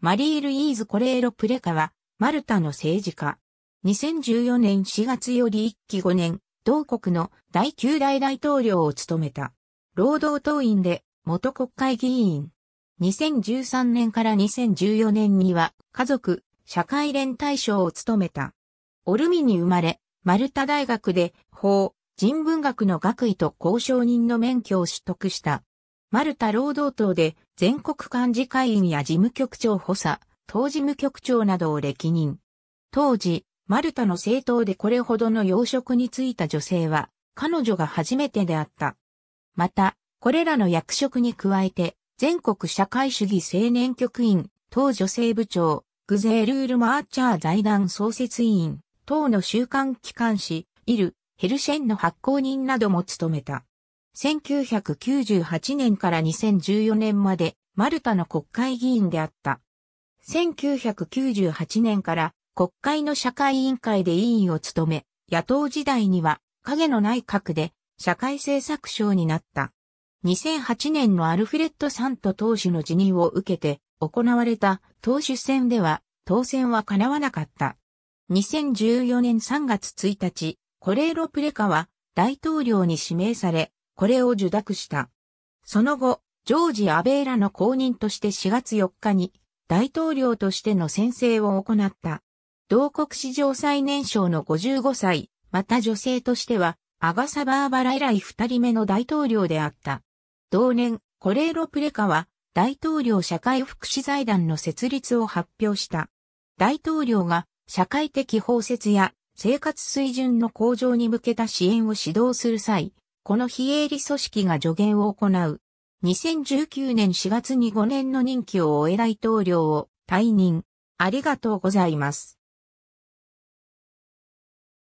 マリー・ルイーズ・コレーロ・プレカは、マルタの政治家。2014年4月より1期5年、同国の第9代大統領を務めた。労働党員で、元国会議員。2013年から2014年には、家族、社会連帯賞を務めた。オルミに生まれ、マルタ大学で、法、人文学の学位と交渉人の免許を取得した。マルタ労働党で全国幹事会員や事務局長補佐、党事務局長などを歴任。当時、マルタの政党でこれほどの要職に就いた女性は、彼女が初めてであった。また、これらの役職に加えて、全国社会主義青年局員、党女性部長、グゼールール・マーチャー財団創設委員、党の週刊機関紙、イル、ヘルシェンの発行人なども務めた。1998年から2014年までマルタの国会議員であった。1998年から国会の社会委員会で委員を務め、野党時代には影の内閣で社会政策省になった。2008年のアルフレッド・サント党首の辞任を受けて行われた党首選では当選は叶わなかった。2014年3月1日、コレーロ・プレカは大統領に指名され、これを受諾した。その後、ジョージ・アベイラの後任として4月4日に大統領としての宣誓を行った。同国史上最年少の55歳、また女性としては、アガサ・バーバラ以来2人目の大統領であった。同年、コレーロ・プレカは、大統領社会福祉財団の設立を発表した。大統領が社会的包摂や生活水準の向上に向けた支援を指導する際、この非営利組織が助言を行う。2019年4月に5年の任期を終え大統領を退任。ありがとうございます。